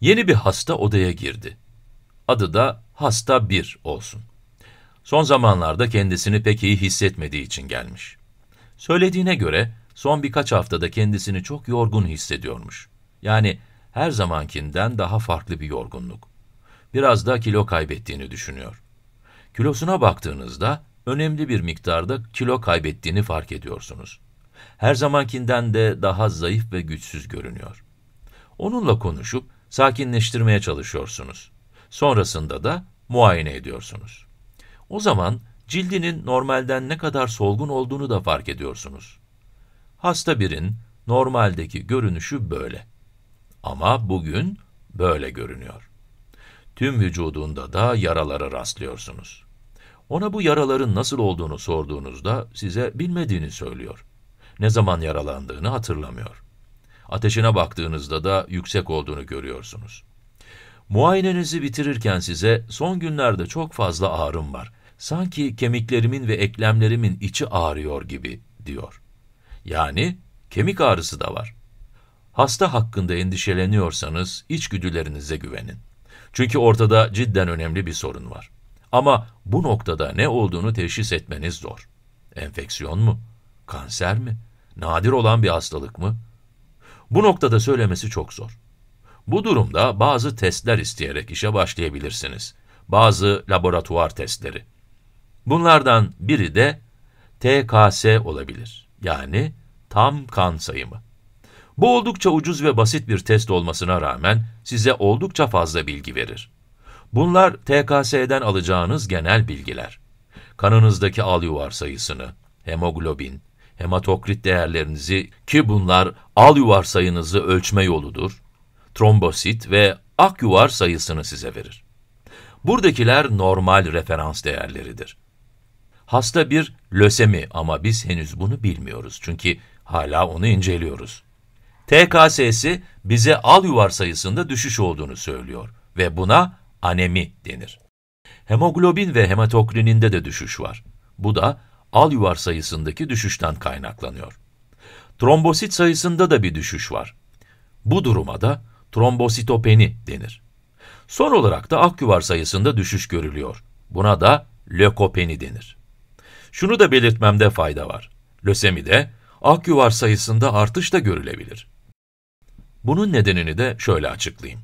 Yeni bir hasta odaya girdi. Adı da hasta 1 olsun. Son zamanlarda kendisini pek iyi hissetmediği için gelmiş. Söylediğine göre son birkaç haftada kendisini çok yorgun hissediyormuş. Yani her zamankinden daha farklı bir yorgunluk. Biraz da kilo kaybettiğini düşünüyor. Kilosuna baktığınızda önemli bir miktarda kilo kaybettiğini fark ediyorsunuz. Her zamankinden de daha zayıf ve güçsüz görünüyor. Onunla konuşup sakinleştirmeye çalışıyorsunuz. Sonrasında da muayene ediyorsunuz. O zaman cildinin normalden ne kadar solgun olduğunu da fark ediyorsunuz. Hasta birin normaldeki görünüşü böyle. Ama bugün böyle görünüyor. Tüm vücudunda da yaralara rastlıyorsunuz. Ona bu yaraların nasıl olduğunu sorduğunuzda size bilmediğini söylüyor. Ne zaman yaralandığını hatırlamıyor. Ateşine baktığınızda da yüksek olduğunu görüyorsunuz. Muayenenizi bitirirken size son günlerde çok fazla ağrım var. Sanki kemiklerimin ve eklemlerimin içi ağrıyor gibi diyor. Yani kemik ağrısı da var. Hasta hakkında endişeleniyorsanız içgüdülerinize güvenin. Çünkü ortada cidden önemli bir sorun var. Ama bu noktada ne olduğunu teşhis etmeniz zor. Enfeksiyon mu? Kanser mi? Nadir olan bir hastalık mı? Bu noktada söylemesi çok zor. Bu durumda bazı testler isteyerek işe başlayabilirsiniz. Bazı laboratuvar testleri. Bunlardan biri de TKS olabilir. Yani tam kan sayımı. Bu oldukça ucuz ve basit bir test olmasına rağmen size oldukça fazla bilgi verir. Bunlar TKS'den alacağınız genel bilgiler. Kanınızdaki al yuvar sayısını, hemoglobin, hematokrit değerlerinizi ki bunlar al yuvar sayınızı ölçme yoludur, trombosit ve ak yuvar sayısını size verir. Buradakiler normal referans değerleridir. Hasta bir lösemi ama biz henüz bunu bilmiyoruz çünkü hala onu inceliyoruz. TKS'si bize al yuvar sayısında düşüş olduğunu söylüyor ve buna anemi denir. Hemoglobin ve hematokrininde de düşüş var. Bu da al yuvar sayısındaki düşüşten kaynaklanıyor. Trombosit sayısında da bir düşüş var. Bu duruma da trombositopeni denir. Son olarak da akyuvar sayısında düşüş görülüyor. Buna da lökopeni denir. Şunu da belirtmemde fayda var. Lösemide akyuvar sayısında artış da görülebilir. Bunun nedenini de şöyle açıklayayım.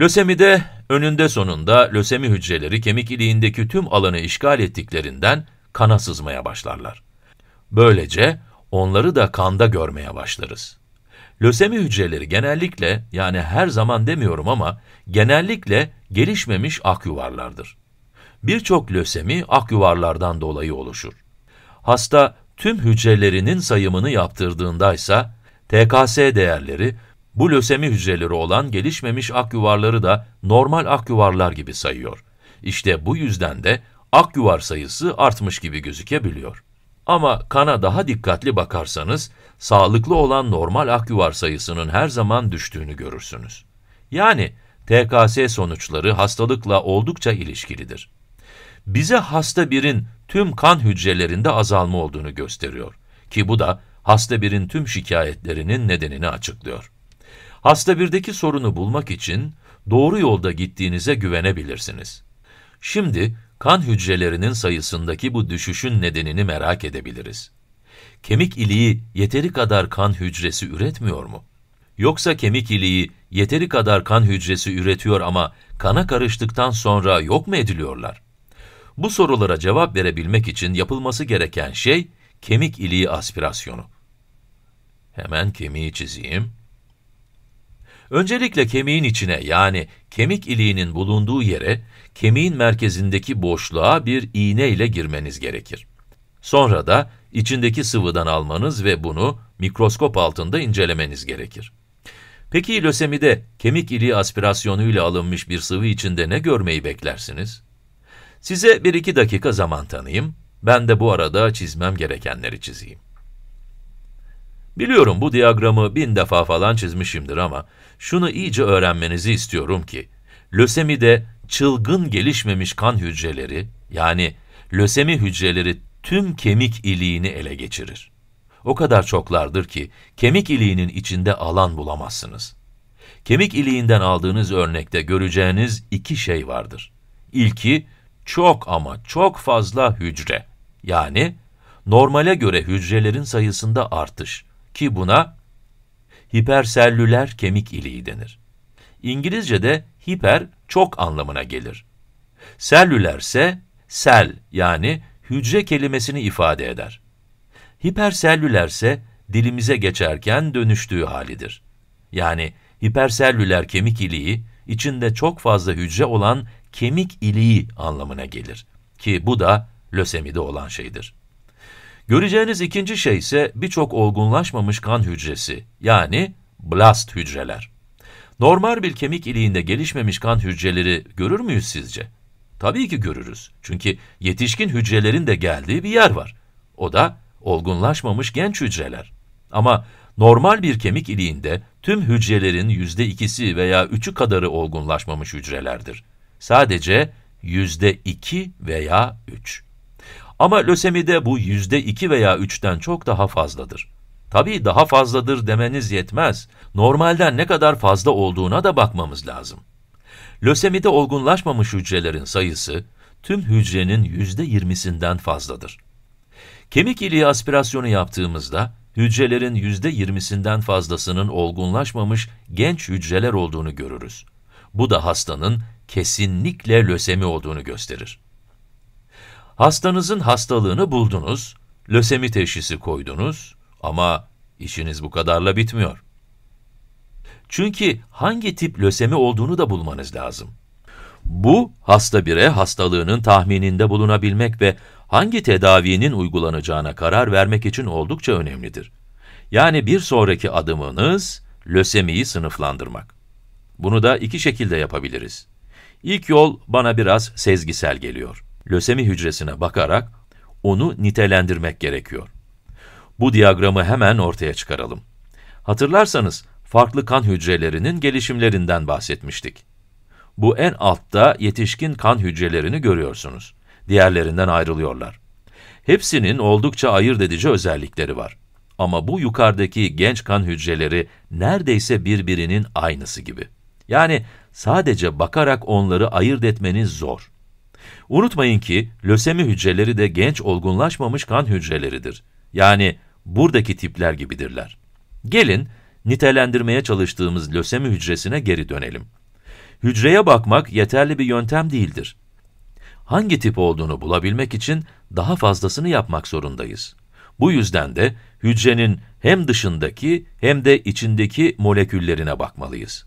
Lösemide önünde sonunda lösemi hücreleri kemik iliğindeki tüm alanı işgal ettiklerinden kana sızmaya başlarlar. Böylece onları da kanda görmeye başlarız. Lösemi hücreleri genellikle, yani her zaman demiyorum ama, genellikle gelişmemiş ak yuvarlardır. Birçok lösemi ak yuvarlardan dolayı oluşur. Hasta tüm hücrelerinin sayımını yaptırdığında ise, TKS değerleri, bu lösemi hücreleri olan gelişmemiş ak yuvarları da normal ak yuvarlar gibi sayıyor. İşte bu yüzden de ak sayısı artmış gibi gözükebiliyor. Ama kana daha dikkatli bakarsanız, sağlıklı olan normal ak sayısının her zaman düştüğünü görürsünüz. Yani TKS sonuçları hastalıkla oldukça ilişkilidir. Bize hasta birin tüm kan hücrelerinde azalma olduğunu gösteriyor ki bu da hasta birin tüm şikayetlerinin nedenini açıklıyor. Hasta birdeki sorunu bulmak için doğru yolda gittiğinize güvenebilirsiniz. Şimdi Kan hücrelerinin sayısındaki bu düşüşün nedenini merak edebiliriz. Kemik iliği yeteri kadar kan hücresi üretmiyor mu? Yoksa kemik iliği yeteri kadar kan hücresi üretiyor ama kana karıştıktan sonra yok mu ediliyorlar? Bu sorulara cevap verebilmek için yapılması gereken şey kemik iliği aspirasyonu. Hemen kemiği çizeyim. Öncelikle kemiğin içine yani kemik iliğinin bulunduğu yere kemiğin merkezindeki boşluğa bir iğne ile girmeniz gerekir. Sonra da içindeki sıvıdan almanız ve bunu mikroskop altında incelemeniz gerekir. Peki lösemide kemik iliği aspirasyonu ile alınmış bir sıvı içinde ne görmeyi beklersiniz? Size 1-2 dakika zaman tanıyayım, ben de bu arada çizmem gerekenleri çizeyim. Biliyorum bu diyagramı bin defa falan çizmişimdir ama şunu iyice öğrenmenizi istiyorum ki, lösemide çılgın gelişmemiş kan hücreleri, yani lösemi hücreleri tüm kemik iliğini ele geçirir. O kadar çoklardır ki kemik iliğinin içinde alan bulamazsınız. Kemik iliğinden aldığınız örnekte göreceğiniz iki şey vardır. İlki çok ama çok fazla hücre. Yani normale göre hücrelerin sayısında artış ki buna hipersellüler kemik iliği denir. İngilizce'de hiper çok anlamına gelir. Sellülerse sel yani hücre kelimesini ifade eder. Hipersellülerse dilimize geçerken dönüştüğü halidir. Yani hipersellüler kemik iliği içinde çok fazla hücre olan kemik iliği anlamına gelir ki bu da lösemide olan şeydir. Göreceğiniz ikinci şey ise birçok olgunlaşmamış kan hücresi yani blast hücreler. Normal bir kemik iliğinde gelişmemiş kan hücreleri görür müyüz sizce? Tabii ki görürüz. Çünkü yetişkin hücrelerin de geldiği bir yer var. O da olgunlaşmamış genç hücreler. Ama normal bir kemik iliğinde tüm hücrelerin yüzde ikisi veya üçü kadarı olgunlaşmamış hücrelerdir. Sadece yüzde iki veya üç. Ama lösemide bu yüzde iki veya üçten çok daha fazladır. Tabii daha fazladır demeniz yetmez. Normalden ne kadar fazla olduğuna da bakmamız lazım. Lösemide olgunlaşmamış hücrelerin sayısı tüm hücrenin yüzde yirmisinden fazladır. Kemik iliği aspirasyonu yaptığımızda hücrelerin yüzde yirmisinden fazlasının olgunlaşmamış genç hücreler olduğunu görürüz. Bu da hastanın kesinlikle lösemi olduğunu gösterir. Hastanızın hastalığını buldunuz, lösemi teşhisi koydunuz ama işiniz bu kadarla bitmiyor. Çünkü hangi tip lösemi olduğunu da bulmanız lazım. Bu, hasta bire hastalığının tahmininde bulunabilmek ve hangi tedavinin uygulanacağına karar vermek için oldukça önemlidir. Yani bir sonraki adımınız, lösemiyi sınıflandırmak. Bunu da iki şekilde yapabiliriz. İlk yol bana biraz sezgisel geliyor lösemi hücresine bakarak onu nitelendirmek gerekiyor. Bu diyagramı hemen ortaya çıkaralım. Hatırlarsanız farklı kan hücrelerinin gelişimlerinden bahsetmiştik. Bu en altta yetişkin kan hücrelerini görüyorsunuz. Diğerlerinden ayrılıyorlar. Hepsinin oldukça ayırt edici özellikleri var. Ama bu yukarıdaki genç kan hücreleri neredeyse birbirinin aynısı gibi. Yani sadece bakarak onları ayırt etmeniz zor. Unutmayın ki lösemi hücreleri de genç olgunlaşmamış kan hücreleridir. Yani buradaki tipler gibidirler. Gelin nitelendirmeye çalıştığımız lösemi hücresine geri dönelim. Hücreye bakmak yeterli bir yöntem değildir. Hangi tip olduğunu bulabilmek için daha fazlasını yapmak zorundayız. Bu yüzden de hücrenin hem dışındaki hem de içindeki moleküllerine bakmalıyız.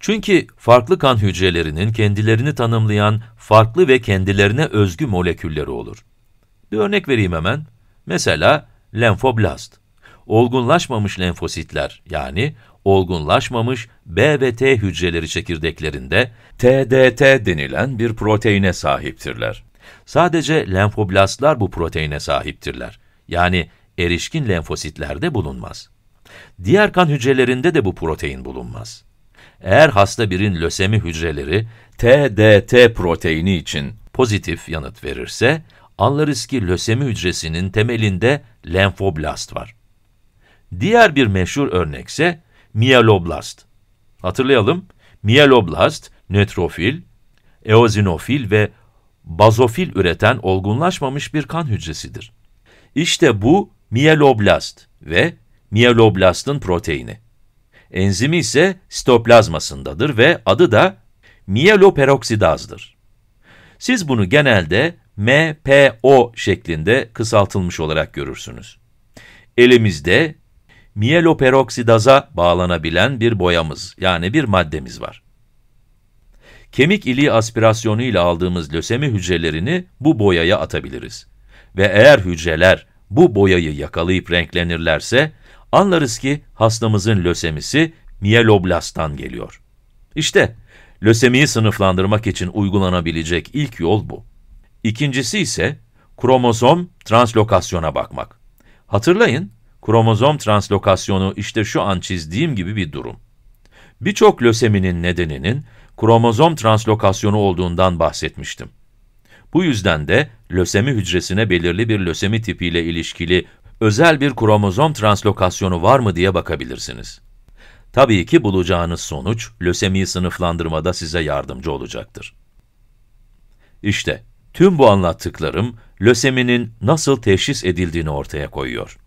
Çünkü farklı kan hücrelerinin kendilerini tanımlayan farklı ve kendilerine özgü molekülleri olur. Bir örnek vereyim hemen. Mesela lenfoblast. Olgunlaşmamış lenfositler yani olgunlaşmamış B ve T hücreleri çekirdeklerinde TDT denilen bir proteine sahiptirler. Sadece lenfoblastlar bu proteine sahiptirler. Yani erişkin lenfositlerde bulunmaz. Diğer kan hücrelerinde de bu protein bulunmaz. Eğer hasta birin lösemi hücreleri TDT proteini için pozitif yanıt verirse, anlarız ki lösemi hücresinin temelinde lenfoblast var. Diğer bir meşhur örnekse mieloblast. Hatırlayalım, mieloblast, nötrofil, eozinofil ve bazofil üreten olgunlaşmamış bir kan hücresidir. İşte bu mieloblast ve mieloblastın proteini. Enzimi ise sitoplazmasındadır ve adı da mieloperoksidazdır. Siz bunu genelde MPO şeklinde kısaltılmış olarak görürsünüz. Elimizde mieloperoksidaza bağlanabilen bir boyamız yani bir maddemiz var. Kemik iliği aspirasyonu ile aldığımız lösemi hücrelerini bu boyaya atabiliriz. Ve eğer hücreler bu boyayı yakalayıp renklenirlerse anlarız ki hastamızın lösemisi mieloblasttan geliyor. İşte lösemiyi sınıflandırmak için uygulanabilecek ilk yol bu. İkincisi ise kromozom translokasyona bakmak. Hatırlayın, kromozom translokasyonu işte şu an çizdiğim gibi bir durum. Birçok löseminin nedeninin kromozom translokasyonu olduğundan bahsetmiştim. Bu yüzden de lösemi hücresine belirli bir lösemi tipiyle ilişkili özel bir kromozom translokasyonu var mı diye bakabilirsiniz. Tabii ki bulacağınız sonuç lösemiyi sınıflandırmada size yardımcı olacaktır. İşte tüm bu anlattıklarım löseminin nasıl teşhis edildiğini ortaya koyuyor.